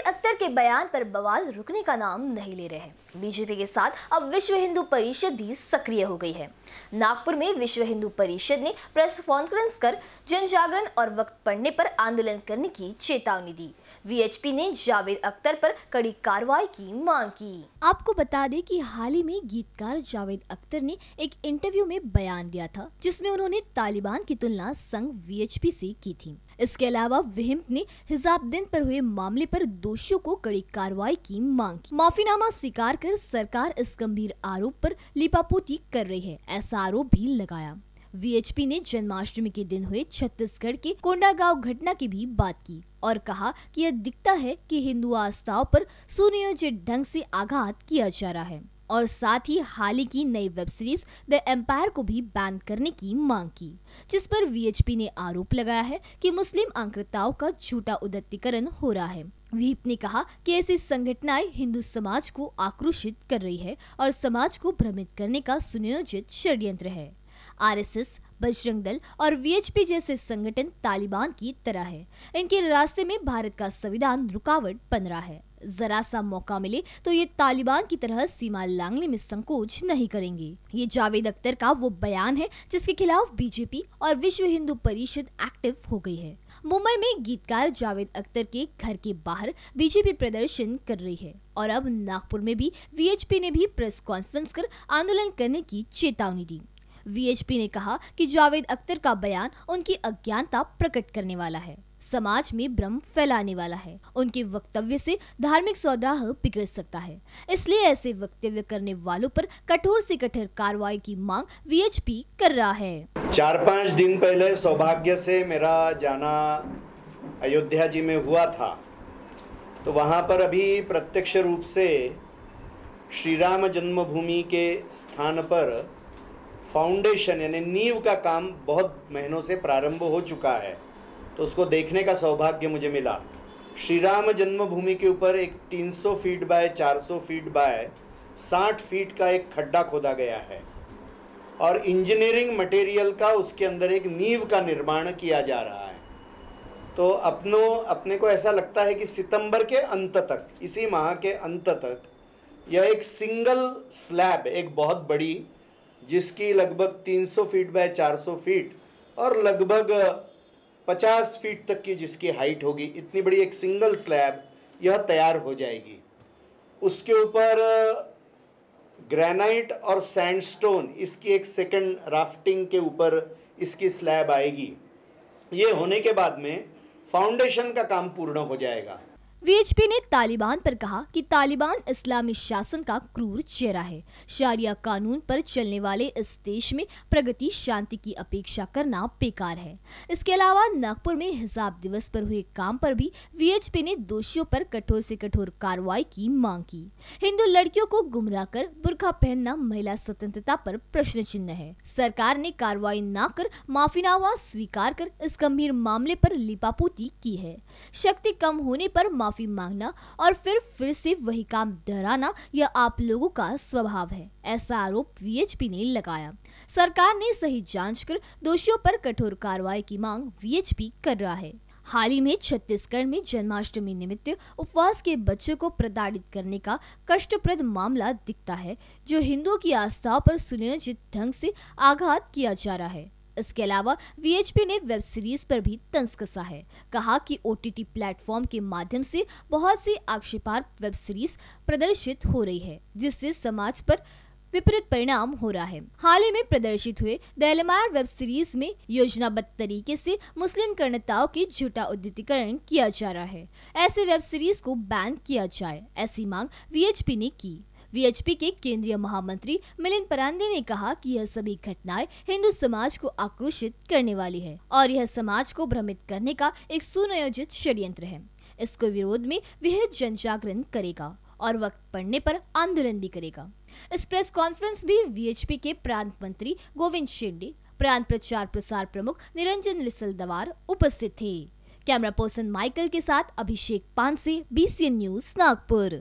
शाहिद अख्तर के बयान पर बवाल रुकने का नाम नहीं ले रहे हैं बीजेपी के साथ अब विश्व हिंदू परिषद भी सक्रिय हो गई है नागपुर में विश्व हिंदू परिषद ने प्रेस कॉन्फ्रेंस कर जन जागरण और वक्त पड़ने पर आंदोलन करने की चेतावनी दी वीएचपी ने जावेद अख्तर पर कड़ी कार्रवाई की मांग की आपको बता दें कि हाल ही में गीतकार जावेद अख्तर ने एक इंटरव्यू में बयान दिया था जिसमें उन्होंने तालिबान की तुलना संघ वीएचपी से की थी इसके अलावा विहिम्प ने दिन पर हुए मामले पर दोषियों को कड़ी कार्रवाई की मांग की माफीनामा स्वीकार कर सरकार इस गंभीर आरोप पर लिपापोती कर रही है ऐसा आरोप भी लगाया वीएचपी ने जन्माष्टमी के दिन हुए छत्तीसगढ़ के कोंडा गाँव घटना की भी बात की और कहा कि यह दिखता है कि हिंदू आस्थाओं पर सुनियोजित ढंग से आघात किया जा रहा है और साथ ही हाल ही की नई वेब सीरीज द एम्पायर को भी बैन करने की मांग की जिस पर वीएचपी ने आरोप लगाया है कि मुस्लिम आंकृताओं का झूठा उदत्तीकरण हो रहा है वीप ने कहा कि ऐसी संगठनाएं हिंदू समाज को आक्रोशित कर रही है और समाज को भ्रमित करने का सुनियोजित षड्यंत्र है आरएसएस बजरंग दल और वीएचपी जैसे संगठन तालिबान की तरह है इनके रास्ते में भारत का संविधान रुकावट बन रहा है जरा सा मौका मिले तो ये तालिबान की तरह सीमा लांगने में संकोच नहीं करेंगे ये जावेद अख्तर का वो बयान है जिसके खिलाफ बीजेपी और विश्व हिंदू परिषद एक्टिव हो गई है मुंबई में गीतकार जावेद अख्तर के घर के बाहर बीजेपी प्रदर्शन कर रही है और अब नागपुर में भी वीएचपी ने भी प्रेस कॉन्फ्रेंस कर आंदोलन करने की चेतावनी दी वीएचपी ने कहा कि जावेद अख्तर का बयान उनकी अज्ञानता प्रकट करने वाला है समाज में भ्रम फैलाने वाला है उनके वक्तव्य से धार्मिक सौदाह बिगड़ सकता है इसलिए ऐसे वक्तव्य करने वालों पर कठोर से कठोर कार्रवाई की मांग वीएचपी कर रहा है चार पाँच दिन पहले सौभाग्य से मेरा जाना अयोध्या जी में हुआ था तो वहाँ पर अभी प्रत्यक्ष रूप से श्री राम जन्मभूमि के स्थान पर फाउंडेशन यानी नींव का काम बहुत महीनों से प्रारंभ हो चुका है तो उसको देखने का सौभाग्य मुझे मिला श्री राम जन्मभूमि के ऊपर एक 300 feet by 400 feet by 60 feet का एक खड्डा खोदा गया है और इंजीनियरिंग मटेरियल का उसके अंदर एक नींव का निर्माण किया जा रहा है तो अपनों अपने को ऐसा लगता है कि सितंबर के अंत तक इसी माह के अंत तक यह एक सिंगल स्लैब एक बहुत बड़ी जिसकी लगभग 300 फीट बाय 400 फीट और लगभग 50 फीट तक की जिसकी हाइट होगी इतनी बड़ी एक सिंगल स्लैब यह तैयार हो जाएगी उसके ऊपर ग्रेनाइट और सैंडस्टोन इसकी एक सेकंड राफ्टिंग के ऊपर इसकी स्लैब आएगी ये होने के बाद में फाउंडेशन का काम पूर्ण हो जाएगा वीएचपी ने तालिबान पर कहा कि तालिबान इस्लामी शासन का क्रूर चेहरा है शारिया कानून पर चलने वाले इस देश में प्रगति शांति की अपेक्षा करना बेकार है इसके अलावा नागपुर में हिसाब दिवस पर हुए काम पर भी वीएचपी ने दोषियों पर कठोर से कठोर कार्रवाई की मांग की हिंदू लड़कियों को गुमराह कर बुरखा पहनना महिला स्वतंत्रता पर प्रश्न चिन्ह है सरकार ने कार्रवाई न कर माफीनामा स्वीकार कर इस गंभीर मामले पर लिपापोती की है शक्ति कम होने पर माफ़ी मांगना और फिर फिर से वही काम दोहराना यह आप लोगों का स्वभाव है ऐसा आरोप वीएचपी ने लगाया सरकार ने सही जांच कर दोषियों पर कठोर कार्रवाई की मांग वीएचपी कर रहा है हाल ही में छत्तीसगढ़ में जन्माष्टमी निमित्त उपवास के बच्चों को प्रताड़ित करने का कष्टप्रद मामला दिखता है जो हिंदुओं की आस्थाओं पर सुनियोजित ढंग से आघात किया जा रहा है इसके अलावा वीएचपी ने वेब सीरीज पर भी तंज कसा है कहा कि ओटीटी प्लेटफॉर्म के माध्यम से बहुत सी आक्षेपार वेब सीरीज प्रदर्शित हो रही है जिससे समाज पर विपरीत परिणाम हो रहा है हाल ही में प्रदर्शित हुए द वेब सीरीज में योजनाबद्ध तरीके से मुस्लिम कर्णताओं के झूठा उद्यतिकरण किया जा रहा है ऐसे वेब सीरीज को बैन किया जाए ऐसी मांग वीएचपी ने की वीएचपी के केंद्रीय महामंत्री मिलिंद परांदे ने कहा कि यह सभी घटनाएं हिंदू समाज को आक्रोशित करने वाली है और यह समाज को भ्रमित करने का एक सुनियोजित षड्यंत्र है इसके विरोध में वह जन जागरण करेगा और वक्त पड़ने पर आंदोलन भी करेगा इस प्रेस कॉन्फ्रेंस में वी के प्रांत मंत्री गोविंद शेंडे प्रांत प्रचार प्रसार प्रमुख निरंजन रिसलदवार उपस्थित थे कैमरा पर्सन माइकल के साथ अभिषेक पानसे बीसीएन न्यूज नागपुर